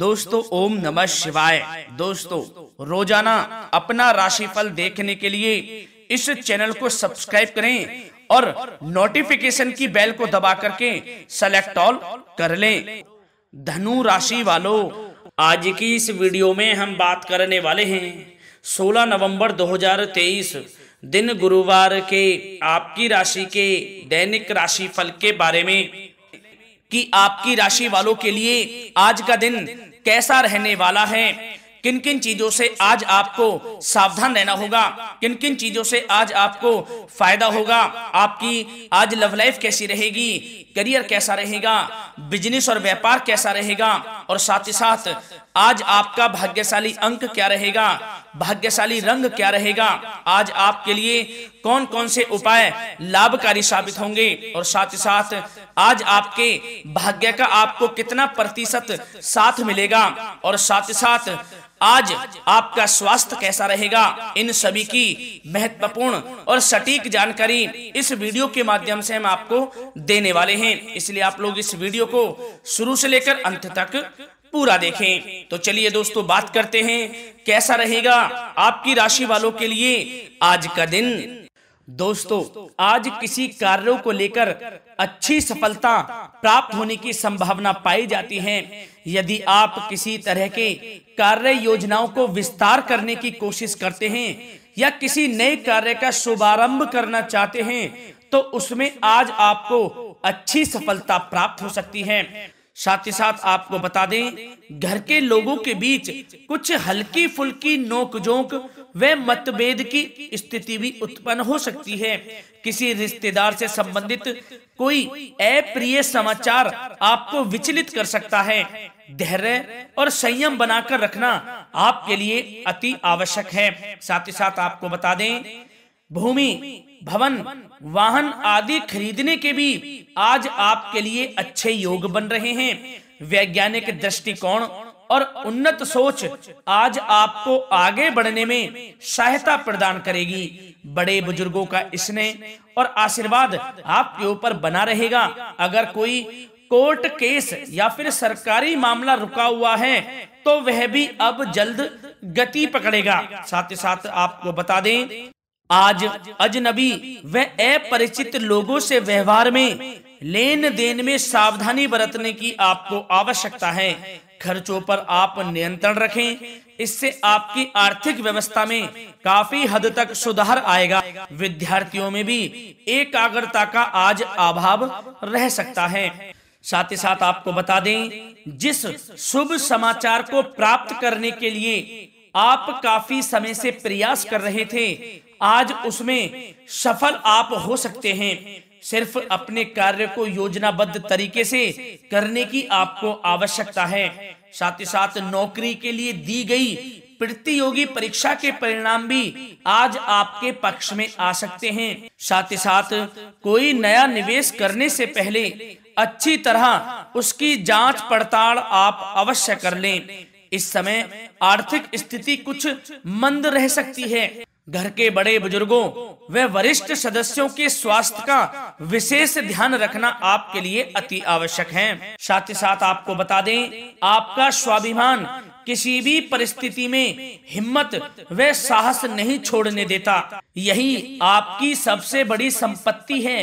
दोस्तों ओम नमः शिवाय दोस्तों रोजाना अपना राशिफल देखने के लिए इस चैनल को सब्सक्राइब करें और नोटिफिकेशन की बेल को दबा करके सेलेक्ट ऑल कर लें धनु राशि वालों आज की इस वीडियो में हम बात करने वाले हैं 16 नवंबर 2023 दिन गुरुवार के आपकी राशि के दैनिक राशिफल के बारे में कि आपकी राशि वालों के लिए आज का दिन कैसा रहने वाला है किन किन चीजों से आज आपको सावधान रहना होगा किन किन चीजों से आज आपको फायदा होगा आपकी आज लव लाइफ कैसी रहेगी करियर कैसा रहेगा बिजनेस और व्यापार कैसा रहेगा और साथ ही साथ आज आपका भाग्यशाली अंक क्या रहेगा भाग्यशाली रंग क्या रहेगा आज आपके लिए कौन कौन से उपाय लाभकारी साबित होंगे और साथ ही साथ आज आपके भाग्य का आपको कितना प्रतिशत साथ मिलेगा और साथ ही साथ आज आपका स्वास्थ्य कैसा रहेगा इन सभी की महत्वपूर्ण और सटीक जानकारी इस वीडियो के माध्यम से हम आपको देने वाले हैं इसलिए आप लोग इस वीडियो को शुरू से लेकर अंत तक पूरा देखें तो चलिए दोस्तों बात करते हैं कैसा रहेगा आपकी राशि वालों के लिए आज का दिन दोस्तों आज किसी कार्यों को लेकर अच्छी सफलता प्राप्त होने की संभावना पाई जाती है यदि आप किसी तरह के कार्य योजनाओं को विस्तार करने की कोशिश करते हैं या किसी नए कार्य का शुभारंभ करना चाहते हैं तो उसमें आज आपको अच्छी सफलता प्राप्त हो सकती है साथ ही साथ आपको बता दें घर के लोगों के बीच कुछ हल्की फुल्की नोकझोंक व मतभेद की स्थिति भी उत्पन्न हो सकती है किसी रिश्तेदार से संबंधित कोई अप्रिय समाचार आपको विचलित कर सकता है धैर्य और संयम बनाकर रखना आपके लिए अति आवश्यक है साथ ही साथ आपको बता दें भूमि भवन वाहन आदि खरीदने के भी आज आपके लिए अच्छे योग बन रहे हैं वैज्ञानिक दृष्टिकोण और उन्नत सोच आज आपको आगे बढ़ने में सहायता प्रदान करेगी बड़े बुजुर्गों का स्नेह और आशीर्वाद आपके ऊपर बना रहेगा अगर कोई कोर्ट केस या फिर सरकारी मामला रुका हुआ है तो वह भी अब जल्द गति पकड़ेगा साथ ही साथ आपको बता दें आज अजनबी व अपरिचित लोगों से व्यवहार में लेन देन में सावधानी बरतने की आपको आवश्यकता है खर्चों पर आप नियंत्रण रखें इससे आपकी आर्थिक व्यवस्था में काफी हद तक सुधार आएगा विद्यार्थियों में भी एकाग्रता का आज अभाव रह सकता है साथ ही साथ आपको बता दें जिस शुभ समाचार को प्राप्त करने के लिए आप काफी समय से प्रयास कर रहे थे आज उसमें सफल आप हो सकते हैं सिर्फ अपने कार्य को योजनाबद्ध तरीके से करने की आपको आवश्यकता है साथ ही साथ नौकरी के लिए दी गई प्रतियोगी परीक्षा के परिणाम भी आज आपके पक्ष में आ सकते हैं साथ ही साथ कोई नया निवेश करने से पहले अच्छी तरह उसकी जांच पड़ताल आप अवश्य कर लें इस समय आर्थिक स्थिति कुछ मंद रह सकती है घर के बड़े बुजुर्गों व वरिष्ठ सदस्यों के स्वास्थ्य का विशेष ध्यान रखना आपके लिए अति आवश्यक है साथ ही साथ आपको बता दें आपका स्वाभिमान किसी भी परिस्थिति में हिम्मत व साहस नहीं छोड़ने देता यही आपकी सबसे बड़ी संपत्ति है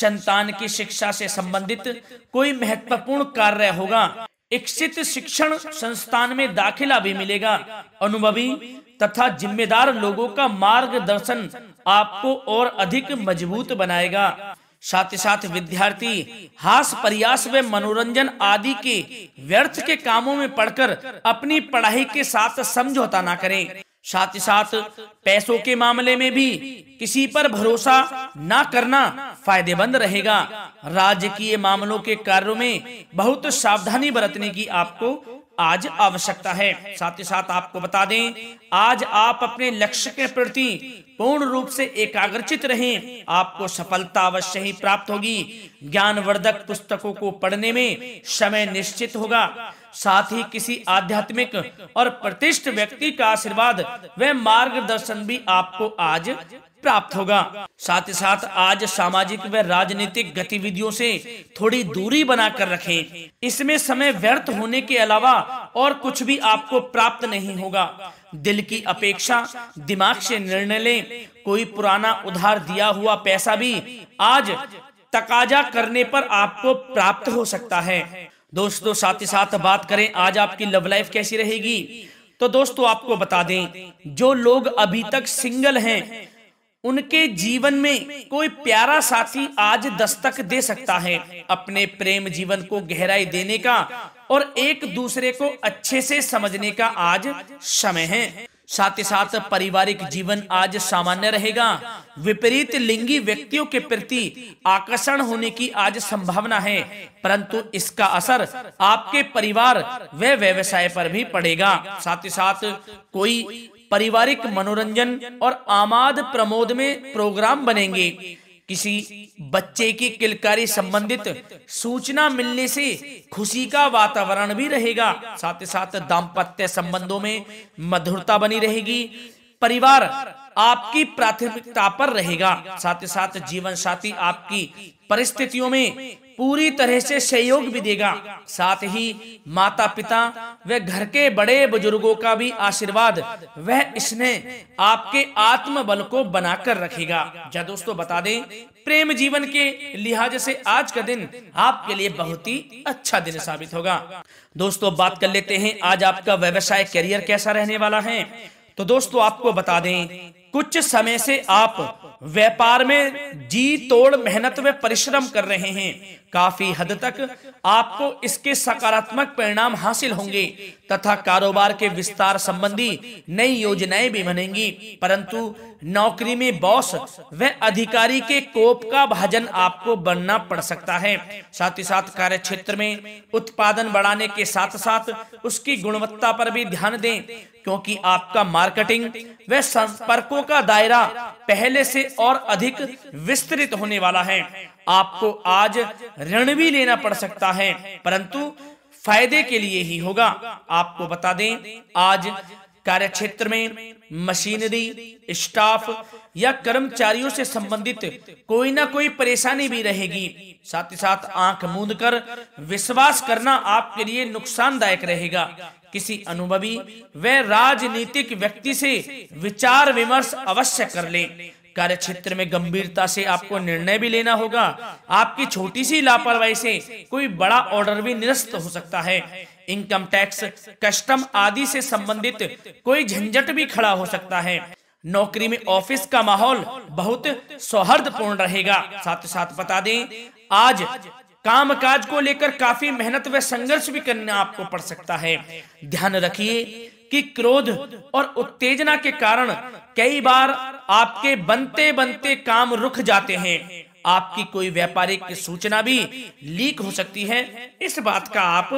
संतान की शिक्षा से संबंधित कोई महत्वपूर्ण कार्य होगा इच्छित शिक्षण संस्थान में दाखिला भी मिलेगा अनुभवी तथा जिम्मेदार लोगों का मार्गदर्शन आपको और अधिक मजबूत बनाएगा साथ ही साथ विद्यार्थी हास प्रयास व मनोरंजन आदि के व्यर्थ के कामों में पढ़कर अपनी पढ़ाई के साथ समझौता ना करें साथ ही साथ पैसों के मामले में भी किसी पर भरोसा ना करना फायदेमंद रहेगा राजकीय मामलों के कार्यों में बहुत सावधानी बरतने की आपको आज आवश्यकता है साथ ही साथ आपको बता दें आज आप अपने लक्ष्य के प्रति पूर्ण रूप से एकाग्रचित रहें आपको सफलता अवश्य ही प्राप्त होगी ज्ञानवर्धक पुस्तकों को पढ़ने में समय निश्चित होगा साथ ही किसी आध्यात्मिक और प्रतिष्ठित व्यक्ति का आशीर्वाद व मार्गदर्शन भी आपको आज प्राप्त होगा साथ ही साथ आज सामाजिक व राजनीतिक गतिविधियों से थोड़ी दूरी बनाकर रखें इसमें समय व्यर्थ होने के अलावा और कुछ भी आपको प्राप्त नहीं होगा दिल की अपेक्षा दिमाग से निर्णय लें कोई पुराना उधार दिया हुआ पैसा भी आज तकाजा करने पर आपको प्राप्त हो सकता है दोस्तों साथ ही साथ बात करें आज आपकी लव लाइफ कैसी रहेगी तो दोस्तों आपको बता दें जो लोग अभी तक सिंगल हैं उनके जीवन में कोई प्यारा साथी आज दस्तक दे सकता है अपने प्रेम जीवन को गहराई देने का और एक दूसरे को अच्छे से समझने का आज समय है साथ ही साथ पारिवारिक जीवन आज सामान्य रहेगा विपरीत लिंगी व्यक्तियों के प्रति आकर्षण होने की आज संभावना है परंतु इसका असर आपके परिवार व व्यवसाय पर भी पड़ेगा साथ ही साथ कोई पारिवारिक मनोरंजन और आमाद प्रमोद में प्रोग्राम बनेंगे किसी बच्चे की किलकारी संबंधित सूचना मिलने से खुशी का वातावरण भी रहेगा साथ ही साथ दाम्पत्य संबंधों में मधुरता बनी रहेगी परिवार आपकी प्राथमिकता पर रहेगा साथ ही साथ जीवन साथी आपकी परिस्थितियों में पूरी तरह से सहयोग भी देगा साथ ही माता पिता व घर के बड़े बुजुर्गों का भी आशीर्वाद वह इसने आपके आत्म बल को बनाकर रखेगा जब दोस्तों बता दें प्रेम जीवन के लिहाज से आज का दिन आपके लिए बहुत ही अच्छा दिन साबित होगा दोस्तों बात कर लेते हैं आज आपका व्यवसाय करियर कैसा रहने वाला है तो दोस्तों आपको बता दें कुछ समय से आप व्यापार में जी तोड़ मेहनत व परिश्रम कर रहे हैं काफी हद तक आपको इसके सकारात्मक परिणाम हासिल होंगे तथा कारोबार के विस्तार संबंधी नई योजनाएं भी बनेंगी परंतु नौकरी में बॉस व अधिकारी के कोप का भाजन आपको बनना पड़ सकता है साथ ही साथ कार्य क्षेत्र में उत्पादन बढ़ाने के साथ साथ उसकी गुणवत्ता पर भी ध्यान दें क्योंकि आपका मार्केटिंग वह संपर्कों का दायरा पहले से और अधिक विस्तृत होने वाला है आपको आज ऋण भी लेना पड़ सकता है परंतु फायदे के लिए ही होगा आपको बता दें आज कार्य क्षेत्र में मशीनरी स्टाफ या कर्मचारियों से संबंधित कोई ना कोई परेशानी भी रहेगी साथ ही साथ आंख मूंद कर विश्वास करना आपके लिए नुकसानदायक रहेगा किसी अनुभवी व राजनीतिक व्यक्ति से विचार विमर्श अवश्य कर ले कार्य क्षेत्र में गंभीरता से आपको निर्णय भी लेना होगा आपकी छोटी सी लापरवाही से कोई बड़ा ऑर्डर भी निरस्त हो सकता है इनकम टैक्स कस्टम आदि से संबंधित कोई झंझट भी खड़ा हो सकता है नौकरी में ऑफिस का माहौल बहुत सौहार्दपूर्ण रहेगा साथ ही साथ बता दें आज काम काज को लेकर काफी मेहनत व संघर्ष भी करना आपको पड़ सकता है ध्यान रखिए कि क्रोध और उत्तेजना के कारण कई बार आपके बनते बनते काम रुक जाते हैं आपकी कोई व्यापारिक सूचना भी लीक हो सकती है इस बात का आप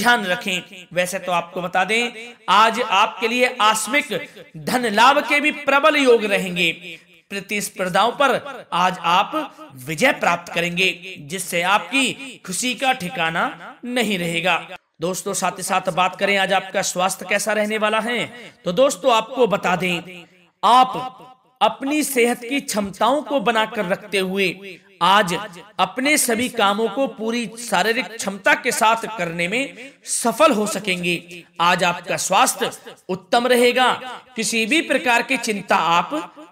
ध्यान रखें वैसे तो आपको बता दें आज आपके लिए आस्मिक धन लाभ के भी प्रबल योग रहेंगे प्रतिस्पर्धाओं पर आज आप विजय प्राप्त करेंगे जिससे आपकी खुशी का ठिकाना नहीं रहेगा दोस्तों साथ ही साथ बात करें आज आपका स्वास्थ्य कैसा रहने वाला है तो दोस्तों आपको बता दें आप अपनी सेहत की क्षमताओं को बनाकर रखते हुए आज अपने सभी कामों को पूरी शारीरिक क्षमता के साथ करने में सफल हो सकेंगे आज आपका स्वास्थ्य उत्तम रहेगा किसी भी प्रकार की चिंता आप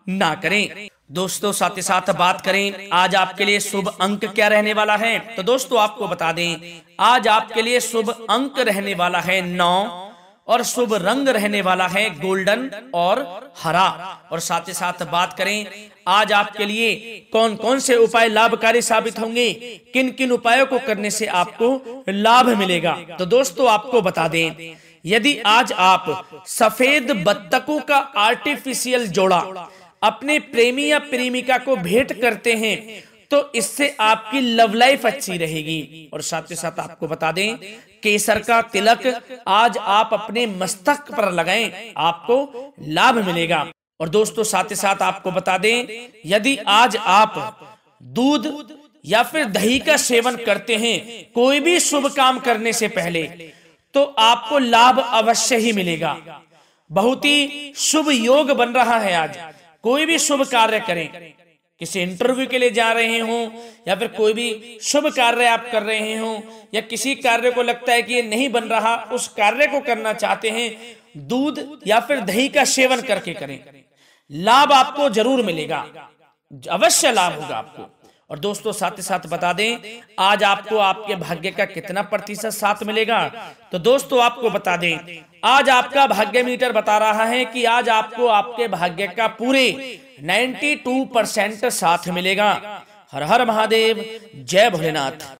ना करें दोस्तों साथ ही साथ बात करें आज आपके लिए शुभ अंक क्या रहने वाला है तो दोस्तों आपको बता दें आज आपके लिए शुभ अंक रहने वाला है नौ और शुभ रंग रहने वाला है गोल्डन और हरा और साथ ही साथ बात करें आज आपके लिए कौन कौन से उपाय लाभकारी साबित होंगे किन किन उपायों को करने से आपको लाभ मिलेगा तो दोस्तों आपको बता दें यदि आज आप सफेद बत्तकों का आर्टिफिशियल जोड़ा अपने प्रेमी या प्रेमिका को भेंट करते हैं तो इससे आपकी लव लाइफ अच्छी रहेगी और साथ ही साथ आपको बता दें केसर का तिलक आज आप अपने मस्तक पर लगाएं आपको लाभ मिलेगा और दोस्तों साथ ही साथ आपको बता दें यदि आज आप दूध या फिर दही का सेवन करते हैं कोई भी शुभ काम करने से पहले तो, तो आपको लाभ अवश्य ही मिलेगा बहुत ही शुभ योग बन रहा है आज कोई भी शुभ कार्य करें किसी इंटरव्यू के लिए जा रहे हो या फिर कोई भी शुभ कार्य आप कर रहे हो या किसी कार्य को लगता है कि ये नहीं बन रहा उस कार्य को करना चाहते हैं दूध या फिर दही का सेवन करके करें लाभ आपको जरूर मिलेगा अवश्य लाभ होगा आपको और दोस्तों साथ ही साथ बता दें आज आपको आपके भाग्य का कितना प्रतिशत साथ मिलेगा तो दोस्तों आपको बता दें आज आपका भाग्य मीटर बता रहा है कि आज आपको आपके भाग्य का पूरे 92 परसेंट साथ मिलेगा हर हर महादेव जय भोलेनाथ